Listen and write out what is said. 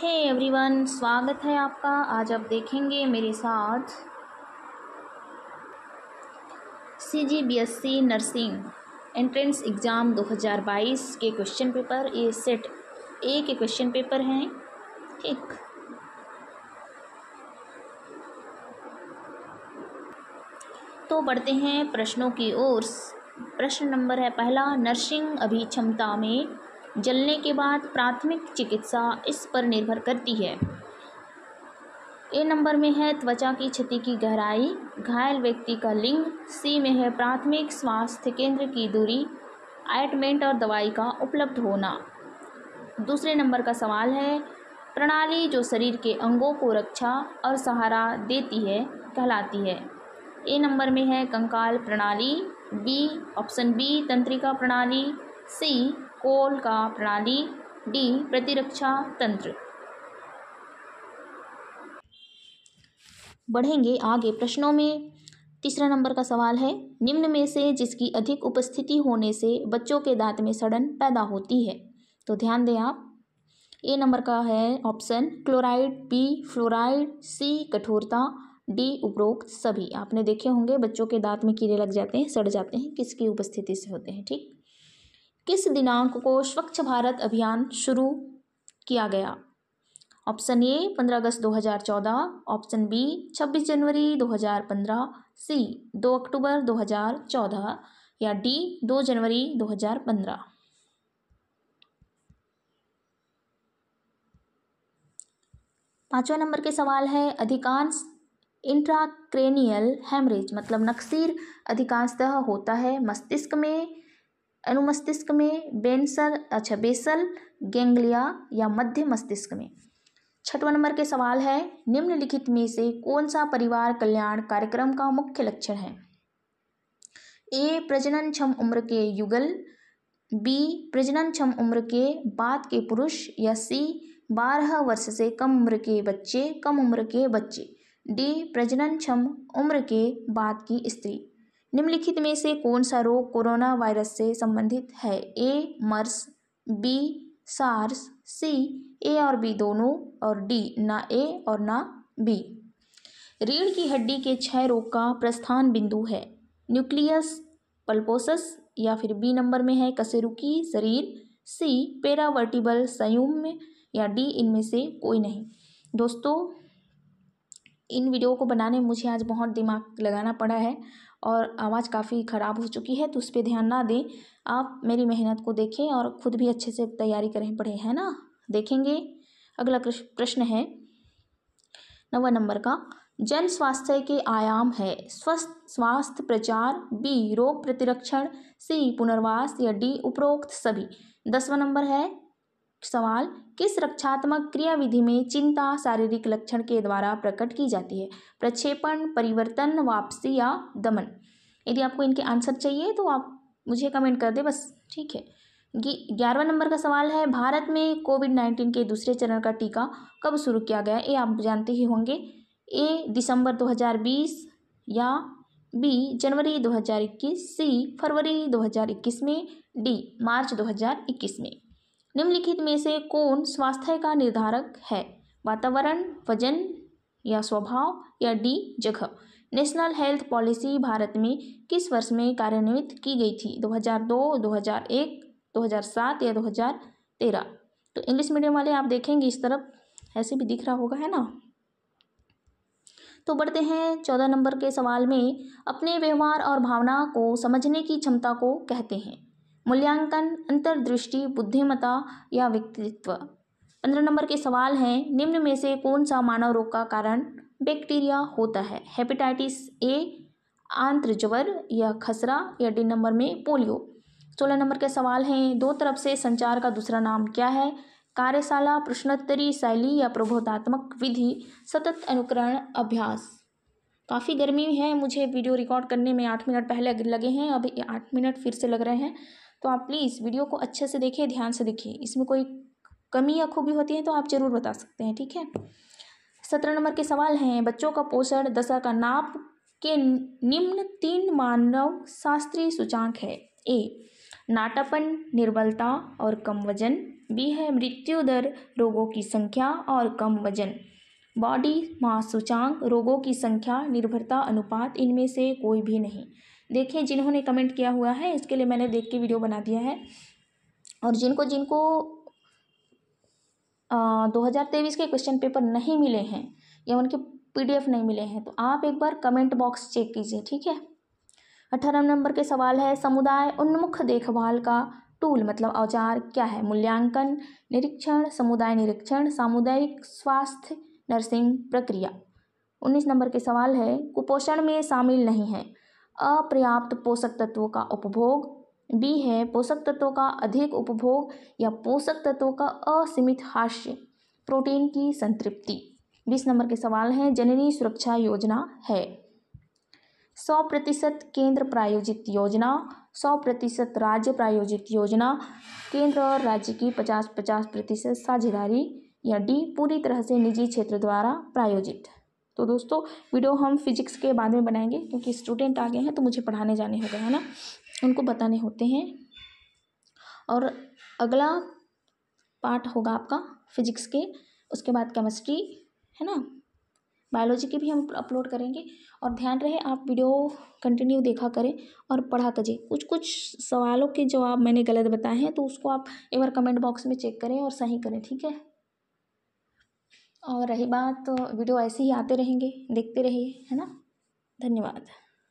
हे hey everyone स्वागत है आपका आज आप देखेंगे मेरे साथ C G B S C nursing entrance exam 2022 के क्वेश्चन पेपर ये सेट ए के क्वेश्चन पेपर हैं ठीक तो बढ़ते हैं प्रश्नों की ओर प्रश्न नंबर है पहला नर्सिंग अभिक्षमता में जलने के बाद प्राथमिक चिकित्सा इस पर निर्भर करती है ए नंबर में है त्वचा की क्षति की गहराई घायल व्यक्ति का लिंग सी में है प्राथमिक स्वास्थ्य केंद्र की दूरी आइटमेंट और दवाई का उपलब्ध होना दूसरे नंबर का सवाल है प्रणाली जो शरीर के अंगों को रक्षा और सहारा देती है कहलाती है ए नंबर में है कंकाल प्रणाली बी ऑप्शन बी तंत्रिका प्रणाली सी कोल का प्रणाली डी प्रतिरक्षा तंत्र बढ़ेंगे आगे प्रश्नों में तीसरा नंबर का सवाल है निम्न में से जिसकी अधिक उपस्थिति होने से बच्चों के दांत में सड़न पैदा होती है तो ध्यान दें आप ए नंबर का है option chloride B fluoride C कठोरता डी उपरोक्त सभी आपने देखे होंगे बच्चों के दांत में कीड़े लग जाते हैं सड़ जाते हैं किसकी उपस्थिति से होते हैं ठीक किस दिनांक को स्वच्छ भारत अभियान शुरू किया गया ऑप्शन ए 15 अगस्त 2014 ऑप्शन बी 26 जनवरी 2015 सी 2 अक्टूबर 2014 या डी 2 जनवरी 2015 पांचवा नंबर के सवाल है अधिकांश इंट्राक्रेनियल हेमरेज मतलब नक्सीर अधिकांशतः होता है मस्तिष्क में अनुमस्तिष्क में बेंसर अच्छा बेसल गेंगलिया या मध्य मस्तिष्क में छठवा नंबर के सवाल है निम्नलिखित में से कौन सा परिवार कल्याण कार्यक्रम का मुख्य लक्षण है ए प्रजनन क्षम उम्र के युगल बी प्रजनन क्षम उम्र के बाद के पुरुष या सी बारह वर्ष से कम उम्र के बच्चे कम उम्र के बच्चे डी प्रजनन क्षम उम्र के बाद की स्त्री निम्नलिखित में से कौन सा रोग कोरोना वायरस से संबंधित है ए मर्स बी सार्स सी ए और बी दोनों और डी ना ए और ना बी रीढ़ की हड्डी के छह रोग का प्रस्थान बिंदु है न्यूक्लियस पल्पोसस या फिर बी नंबर में है कसेरुकी शरीर सी पेरावर्टिबल संयुम या डी इनमें से कोई नहीं दोस्तों इन वीडियो को बनाने मुझे आज बहुत दिमाग लगाना पड़ा है और आवाज़ काफ़ी ख़राब हो चुकी है तो उस पर ध्यान ना दें आप मेरी मेहनत को देखें और ख़ुद भी अच्छे से तैयारी करें पढ़े है ना देखेंगे अगला प्रश्न है नवा नंबर का जन स्वास्थ्य के आयाम है स्वस्थ स्वास्थ्य प्रचार बी रोग प्रतिरक्षण सी पुनर्वास या डी उपरोक्त सभी दसवा नंबर है सवाल किस रक्षात्मक क्रियाविधि में चिंता शारीरिक लक्षण के द्वारा प्रकट की जाती है प्रक्षेपण परिवर्तन वापसी या दमन यदि आपको इनके आंसर चाहिए तो आप मुझे कमेंट कर दे बस ठीक है ग्यारहवा नंबर का सवाल है भारत में कोविड नाइन्टीन के दूसरे चरण का टीका कब शुरू किया गया ये आप जानते ही होंगे ए दिसंबर 2020 या बी जनवरी 2021 सी फरवरी 2021 में डी मार्च 2021 में निम्नलिखित में से कौन स्वास्थ्य का निर्धारक है वातावरण वजन या स्वभाव या डी जगह नेशनल हेल्थ पॉलिसी भारत में किस वर्ष में कार्यान्वित की गई थी 2002, 2001, 2007 या 2013 तो इंग्लिश मीडियम वाले आप देखेंगे इस तरफ ऐसे भी दिख रहा होगा है ना तो बढ़ते हैं चौदह नंबर के सवाल में अपने व्यवहार और भावना को समझने की क्षमता को कहते हैं मूल्यांकन अंतर्दृष्टि बुद्धिमता या व्यक्तित्व पंद्रह नंबर के सवाल हैं निम्न में से कौन सा मानव रोग का कारण बैक्टीरिया होता है हेपेटाइटिस ए आंत्र ज्वर या खसरा या डी नंबर में पोलियो सोलह नंबर के सवाल हैं दो तरफ से संचार का दूसरा नाम क्या है कार्यशाला प्रश्नोत्तरी शैली या प्रबोधात्मक विधि सतत अनुकरण अभ्यास काफ़ी गर्मी है मुझे वीडियो रिकॉर्ड करने में आठ मिनट पहले लगे हैं अभी आठ मिनट फिर से लग रहे हैं तो आप प्लीज़ वीडियो को अच्छे से देखिए ध्यान से देखिए इसमें कोई कमी या खूबी होती है तो आप ज़रूर बता सकते हैं ठीक है सत्रह नंबर के सवाल हैं बच्चों का पोषण दशा का नाप के निम्न तीन मानव शास्त्रीय सूचांक है ए नाटापन निर्बलता और कम वजन बी है मृत्यु दर रोगों की संख्या और कम वजन बॉडी मास सूचांक रोगों की संख्या निर्भरता अनुपात इनमें से कोई भी नहीं देखें जिन्होंने कमेंट किया हुआ है इसके लिए मैंने देख के वीडियो बना दिया है और जिनको जिनको दो हज़ार तेईस के क्वेश्चन पेपर नहीं मिले हैं या उनके पीडीएफ नहीं मिले हैं तो आप एक बार कमेंट बॉक्स चेक कीजिए ठीक है अठारह नंबर के सवाल है समुदाय उन्मुख देखभाल का टूल मतलब औजार क्या है मूल्यांकन निरीक्षण समुदाय निरीक्षण सामुदायिक स्वास्थ्य नर्सिंग प्रक्रिया उन्नीस नंबर के सवाल है कुपोषण में शामिल नहीं है अपर्याप्त पोषक तत्वों का उपभोग बी है पोषक तत्वों का अधिक उपभोग या पोषक तत्वों का असीमित हास्य प्रोटीन की संतृप्ति बीस नंबर के सवाल हैं जननी सुरक्षा योजना है सौ प्रतिशत केंद्र प्रायोजित योजना सौ प्रतिशत राज्य प्रायोजित योजना केंद्र और राज्य की पचास पचास प्रतिशत साझेदारी या डी पूरी तरह से निजी क्षेत्र द्वारा प्रायोजित तो दोस्तों वीडियो हम फिजिक्स के बाद में बनाएंगे क्योंकि स्टूडेंट आ गए हैं तो मुझे पढ़ाने जाने होते हैं ना उनको बताने होते हैं और अगला पार्ट होगा आपका फिजिक्स के उसके बाद केमिस्ट्री है ना बायोलॉजी की भी हम अपलोड करेंगे और ध्यान रहे आप वीडियो कंटिन्यू देखा करें और पढ़ा करिए कुछ कुछ सवालों के जवाब मैंने गलत बताए हैं तो उसको आप एक बार कमेंट बॉक्स में चेक करें और सही करें ठीक है और रही बात तो वीडियो ऐसे ही आते रहेंगे देखते रहिए है ना धन्यवाद